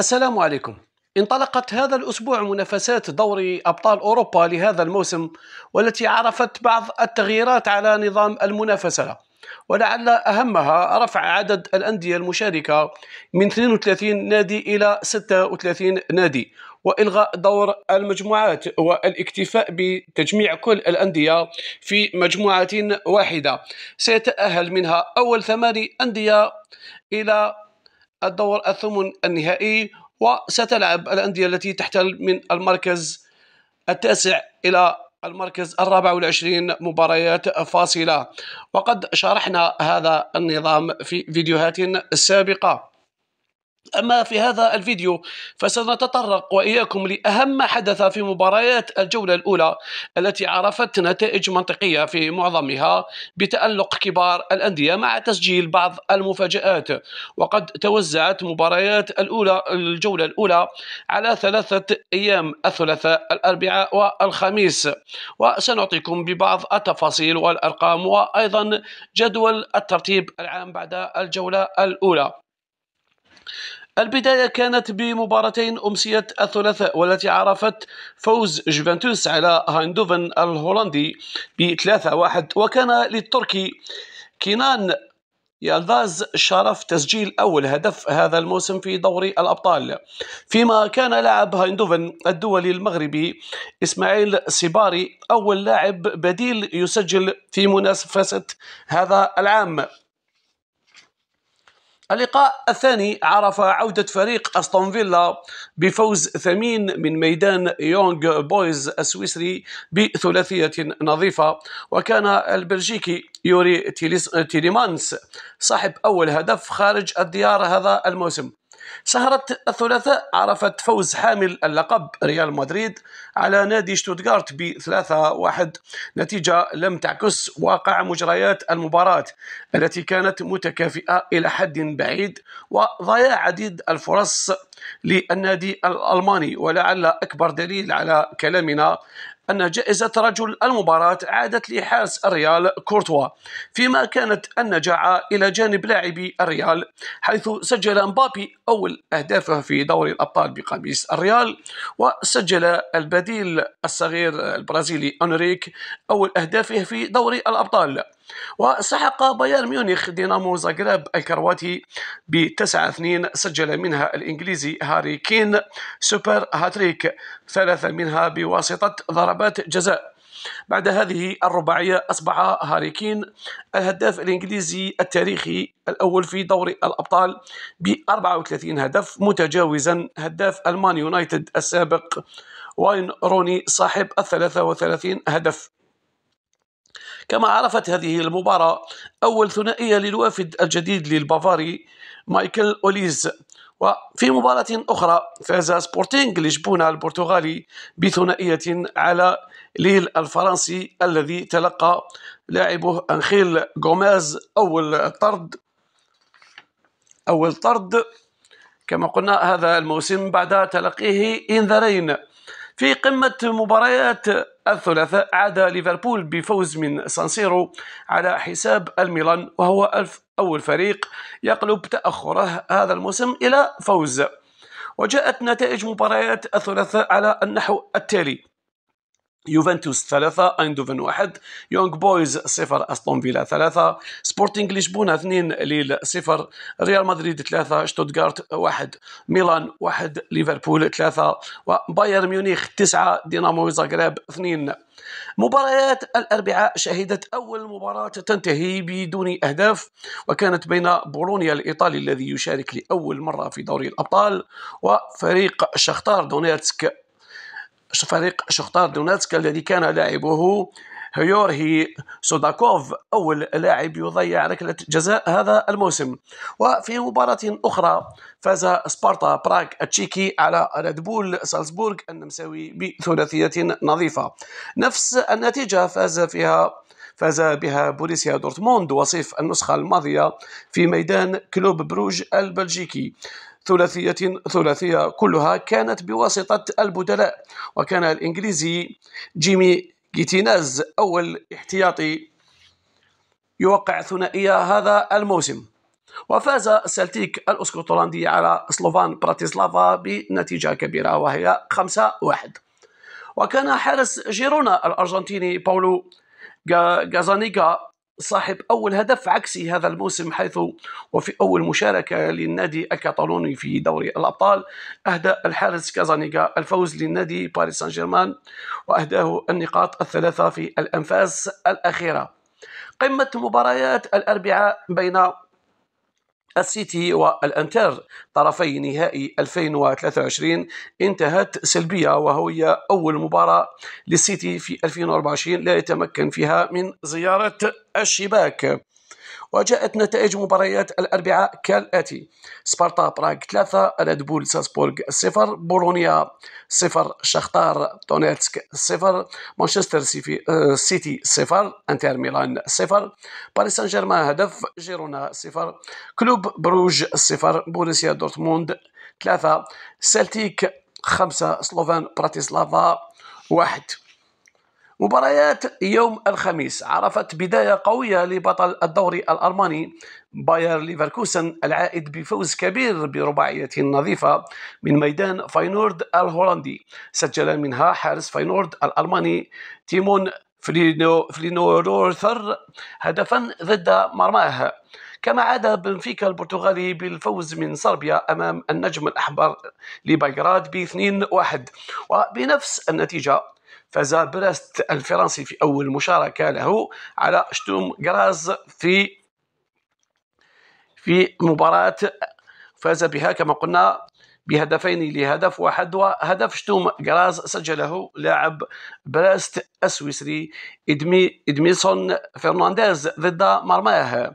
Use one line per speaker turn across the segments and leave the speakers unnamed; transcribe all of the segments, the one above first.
السلام عليكم انطلقت هذا الأسبوع منافسات دوري أبطال أوروبا لهذا الموسم والتي عرفت بعض التغييرات على نظام المنافسة ولعل أهمها رفع عدد الأندية المشاركة من 32 نادي إلى 36 نادي وإلغاء دور المجموعات والاكتفاء بتجميع كل الأندية في مجموعة واحدة سيتأهل منها أول ثماني أندية إلى الدور الثمن النهائي وستلعب الأندية التي تحتل من المركز التاسع إلى المركز الرابع والعشرين مباريات فاصلة وقد شرحنا هذا النظام في فيديوهات سابقة أما في هذا الفيديو فسنتطرق وإياكم لأهم ما حدث في مباريات الجولة الأولى التي عرفت نتائج منطقية في معظمها بتألق كبار الأندية مع تسجيل بعض المفاجآت وقد توزعت مباريات الأولى الجولة الأولى على ثلاثة أيام الثلاثاء الأربعاء والخميس وسنعطيكم ببعض التفاصيل والأرقام وأيضا جدول الترتيب العام بعد الجولة الأولى البداية كانت بمباراتين أمسية الثلاثاء والتي عرفت فوز جوفنتوس على هايندوفن الهولندي بثلاثة واحد وكان للتركي كينان يالداز شرف تسجيل أول هدف هذا الموسم في دوري الأبطال فيما كان لاعب هايندوفن الدولي المغربي إسماعيل سيباري أول لاعب بديل يسجل في منافسة هذا العام اللقاء الثاني عرف عودة فريق أستون فيلا بفوز ثمين من ميدان يونغ بويز السويسري بثلاثية نظيفة وكان البلجيكي يوري تيليمانس صاحب أول هدف خارج الديار هذا الموسم سهرة الثلاثاء عرفت فوز حامل اللقب ريال مدريد على نادي شتوتغارت ب 3-1 نتيجة لم تعكس واقع مجريات المباراة التي كانت متكافئة إلى حد بعيد وضياع عديد الفرص للنادي الألماني ولعل أكبر دليل على كلامنا أن جائزة رجل المباراة عادت لحارس الريال كورتوا فيما كانت النجاعة إلى جانب لاعبي الريال حيث سجل مبابي أول أهدافه في دوري الأبطال بقميص الريال وسجل البديل الصغير البرازيلي أنريك أول أهدافه في دوري الأبطال وسحق بايرن ميونخ دينامو زغرب الكرواتي بتسعة اثنين سجل منها الإنجليزي هاري كين سوبر هاتريك ثلاثة منها بواسطة ضربات جزاء بعد هذه الرباعية أصبح هاري كين الهداف الإنجليزي التاريخي الأول في دوري الأبطال ب 34 هدف متجاوزا هداف المان يونايتد السابق واين روني صاحب ال 33 هدف كما عرفت هذه المباراة أول ثنائية للوافد الجديد للبافاري مايكل أوليز وفي مباراة أخرى فاز سبورتينغ لشبونة البرتغالي بثنائية على ليل الفرنسي الذي تلقى لاعبه أنخيل غوماز أول طرد أول طرد كما قلنا هذا الموسم بعد تلقيه إنذارين في قمة مباريات الثلاثاء عاد ليفربول بفوز من سانسيرو على حساب الميلان وهو ألف أول فريق يقلب تأخره هذا الموسم إلى فوز وجاءت نتائج مباريات الثلاثاء على النحو التالي يوفنتوس ثلاثة ايندوفن واحد يونغ بويز صفر استون فيلا ثلاثة سبورتينغ لشبونة اثنين ليل صفر ريال مدريد ثلاثة شتوتغارت واحد ميلان واحد ليفربول ثلاثة وبايرن ميونيخ تسعة دينامو زغرب اثنين مباريات الأربعاء شهدت أول مباراة تنتهي بدون أهداف وكانت بين بولونيا الإيطالي الذي يشارك لأول مرة في دوري الأبطال وفريق شختار دونيتسك فريق شختار دوناتسك الذي كان لاعبه هيورهي سوداكوف أول لاعب يضيع ركلة جزاء هذا الموسم وفي مباراة أخرى فاز سبارتا براغ التشيكي على ردبول سالزبورغ النمساوي بثلاثية نظيفة نفس النتيجة فاز فيها فاز بها بوريسيا دورتموند وصيف النسخة الماضية في ميدان كلوب بروج البلجيكي ثلاثية ثلاثية كلها كانت بواسطة البدلاء وكان الإنجليزي جيمي جيتيناز أول احتياطي يوقع ثنائية هذا الموسم وفاز سلتيك الاسكتلندي على سلوفان براتيسلافا بنتيجه كبيره وهي 5-1 وكان حارس جيرونا الارجنتيني باولو غازانيكا صاحب أول هدف عكسي هذا الموسم حيث وفي أول مشاركة للنادي الكتالوني في دوري الأبطال أهدى الحارس كازانيكا الفوز للنادي باريس سان جيرمان وأهداه النقاط الثلاثة في الأنفاس الأخيرة قمة مباريات الأربعاء بين السيتي والانتر طرفي نهائي 2023 انتهت سلبيه وهي اول مباراه للسيتي في 2024 لا يتمكن فيها من زياره الشباك وجاءت نتائج مباريات الأربعاء كالآتي سبارتا براغ 3 ريدبول ساسبورغ 0 بولونيا 0 شختار دونيتسك 0 مانشستر آه، سيتي 0 انتر ميلان 0 باريس سان جيرمان هدف جيرونا 0 كلوب بروج 0 بوريسيا دورتموند 3 سلتيك 5 سلوفان براتيسلافا 1 مباريات يوم الخميس عرفت بداية قوية لبطل الدوري الألماني باير ليفركوسن العائد بفوز كبير برباعية نظيفة من ميدان فاينورد الهولندي سجل منها حارس فاينورد الألماني تيمون فلينو فلينورثر هدفا ضد مرماه كما عاد بنفيكا البرتغالي بالفوز من صربيا امام النجم الاحمر لبيغراد ب 2-1 وبنفس النتيجه فاز برست الفرنسي في أول مشاركة له على شتوم غراز في في مباراة فاز بها كما قلنا بهدفين لهدف واحد وهدف شتوم غراز سجله لاعب برست السويسري إدمي إدميسون فرنانديز ضد مرماه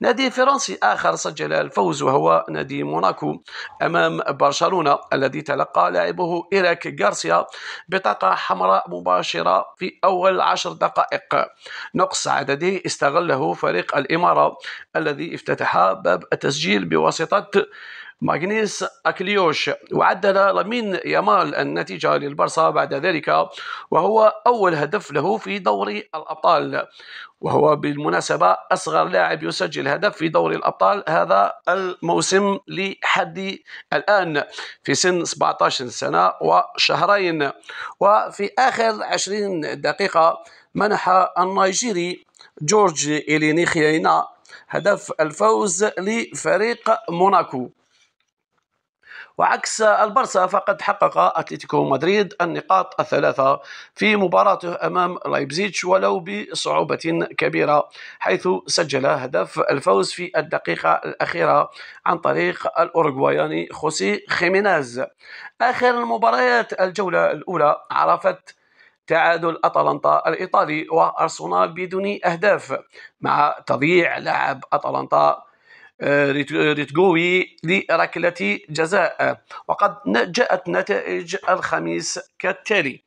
نادي فرنسي آخر سجل الفوز وهو نادي موناكو أمام برشلونة الذي تلقى لاعبه إيريك غارسيا بطاقة حمراء مباشرة في أول عشر دقائق نقص عدده استغله فريق الإمارة الذي افتتح باب التسجيل بواسطة ماغنيس أكليوش وعدل لامين يامال النتيجة للبرصة بعد ذلك وهو أول هدف له في دوري الأبطال وهو بالمناسبة أصغر لاعب يسجل هدف في دوري الأبطال هذا الموسم لحد الآن في سن 17 سنة وشهرين وفي آخر 20 دقيقة منح النيجيري جورج الينيخيينا هدف الفوز لفريق موناكو وعكس البرسا فقد حقق أتلتيكو مدريد النقاط الثلاثة في مباراته أمام لايبزيتش ولو بصعوبة كبيرة حيث سجل هدف الفوز في الدقيقة الأخيرة عن طريق الأوروغواياني خوسي خيميناز آخر المباريات الجولة الأولى عرفت تعادل أتلانتا الإيطالي وأرسنال بدون أهداف مع تضييع لاعب أتلانتا آه، آه، ريتغوي لركلة جزاء وقد جاءت نتائج الخميس كالتالي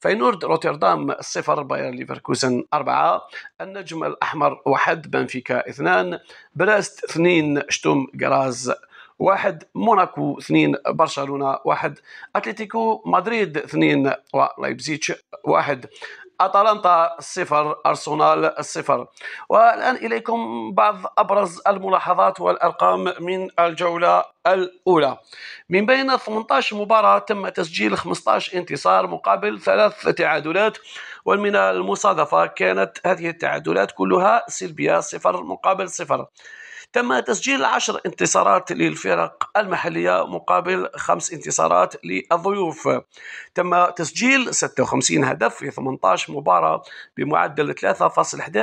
فينورد روتردام صفر بايرن ليفركوزن أربعة النجم الأحمر واحد بنفيكا اثنان براست اثنين شتوم جراز واحد موناكو اثنين برشلونه واحد اتلتيكو مدريد اثنين ولايبزيتش واحد اتلانتا صفر ارسنال صفر والان اليكم بعض ابرز الملاحظات والارقام من الجوله الاولى من بين 18 مباراه تم تسجيل 15 انتصار مقابل ثلاث تعادلات ومن المصادفه كانت هذه التعادلات كلها سلبيه صفر مقابل صفر تم تسجيل عشر انتصارات للفرق المحلية مقابل خمس انتصارات للضيوف تم تسجيل 56 هدف في 18 مباراة بمعدل 3.11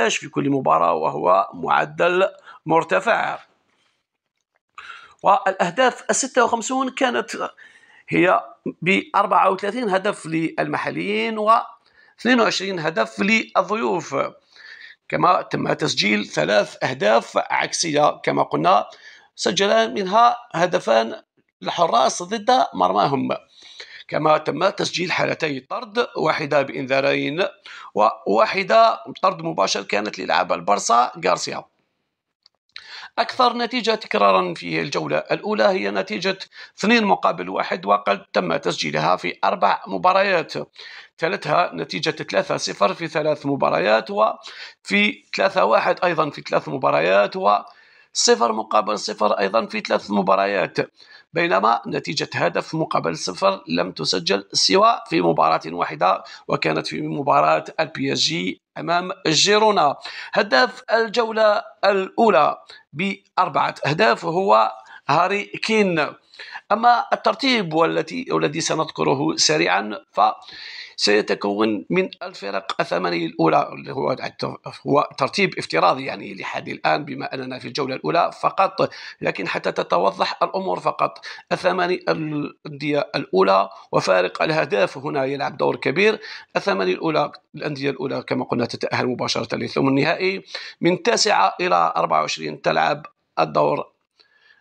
في كل مباراة وهو معدل مرتفع والأهداف الستة وخمسون كانت هي ب 34 هدف للمحليين و 22 هدف للضيوف كما تم تسجيل ثلاث أهداف عكسية كما قلنا سجل منها هدفان الحراس ضد مرماهم كما تم تسجيل حالتي طرد واحدة بإنذارين وواحدة طرد مباشر كانت للعب البرصة غارسيا أكثر نتيجة تكرارا في الجولة الأولى هي نتيجة اثنين مقابل واحد وقد تم تسجيلها في أربع مباريات تلتها نتيجة 3-0 في ثلاث مباريات وفي 3-1 أيضا في ثلاث مباريات و صفر مقابل صفر أيضا في ثلاث مباريات بينما نتيجة هدف مقابل صفر لم تسجل سوى في مباراة واحدة وكانت في مباراة البي اس جي أمام جيرونا هدف الجولة الأولى بأربعة أهداف هو هاري كين أما الترتيب والتي والذي سنذكره سريعا ف سيتكون من الفرق الثمانية الأولى اللي هو هو ترتيب افتراضي يعني لحد الآن بما أننا في الجولة الأولى فقط لكن حتى تتوضح الأمور فقط الثمانية الأندية الأولى وفارق الأهداف هنا يلعب دور كبير الثمانية الأولى الأندية الأولى كما قلنا تتأهل مباشرة للثمن النهائي من تاسعة إلى 24 تلعب الدور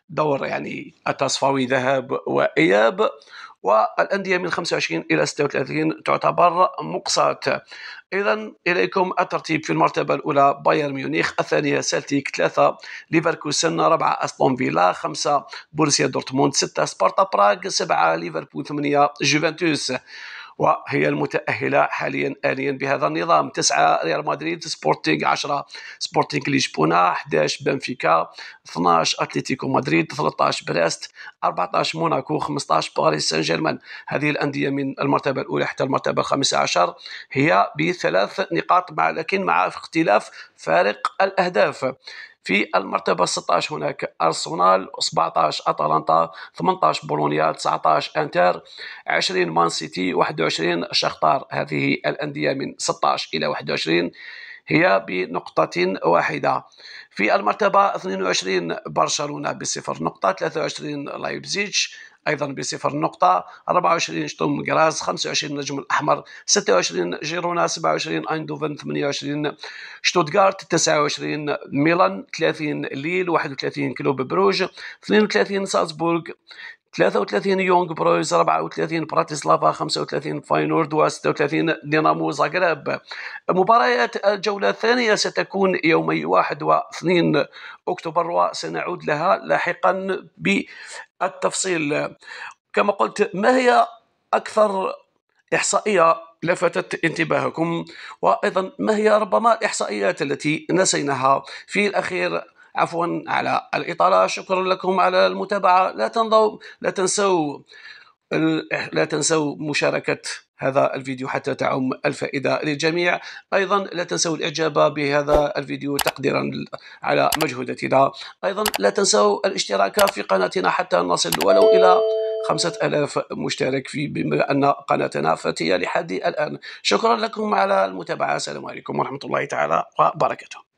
دور يعني التصفاوي ذهاب وإياب والأندية من 25 إلى 36 تعتبر مقصاة إذا إليكم الترتيب في المرتبة الأولى بايرن ميونخ الثانية سلتيك ثلاثة ليفركوسن أربعة أستون فيلا خمسة بورسيا دورتموند ستة سبارتا براغ سبعة ليفربول ثمانية جوفنتوس وهي المتأهلة حاليا آليا بهذا النظام تسعة ريال مدريد سبورتينغ 10 سبورتينغ لشبونة 11 بنفيكا 12 أتلتيكو مدريد 13 بريست 14 موناكو 15 باريس سان جيرمان هذه الأندية من المرتبة الأولى حتى المرتبة الخامسة عشر هي بثلاث نقاط مع لكن مع اختلاف فارق الأهداف في المرتبة 16 هناك أرسنال 17 أتلانتا 18 بولونيا 19 أنتر 20 مان سيتي 21 شختار هذه الأندية من 16 إلى 21 هي بنقطة واحدة في المرتبة 22 برشلونة بصفر نقطة 23 لايبزيتش ايضا بصفر نقطه 24 شتوم كراز 25 نجم الاحمر 26 جيرونا 27 ايندوفن 28 شتوتغارت 29 ميلان 30 ليل 31 كلوب بروج 32 سالزبورغ 33 يونغ برويز 34 براتيسلافا 35 فاينورد و36 دينامو زاغرب مباريات الجولة الثانية ستكون يومي 1 و2 أكتوبر وسنعود لها لاحقا بالتفصيل كما قلت ما هي أكثر إحصائية لفتت انتباهكم وايضا ما هي ربما الاحصائيات التي نسيناها في الاخير عفوا على الإطالة شكرا لكم على المتابعة لا تنضوا لا تنسوا لا تنسوا مشاركة هذا الفيديو حتى تعم الفائدة للجميع أيضا لا تنسوا الإعجاب بهذا الفيديو تقديرا على مجهودتنا أيضا لا تنسوا الاشتراك في قناتنا حتى نصل ولو إلى خمسة ألاف مشترك في بما أن قناتنا فتية لحد الآن شكرا لكم على المتابعة السلام عليكم ورحمة الله تعالى وبركاته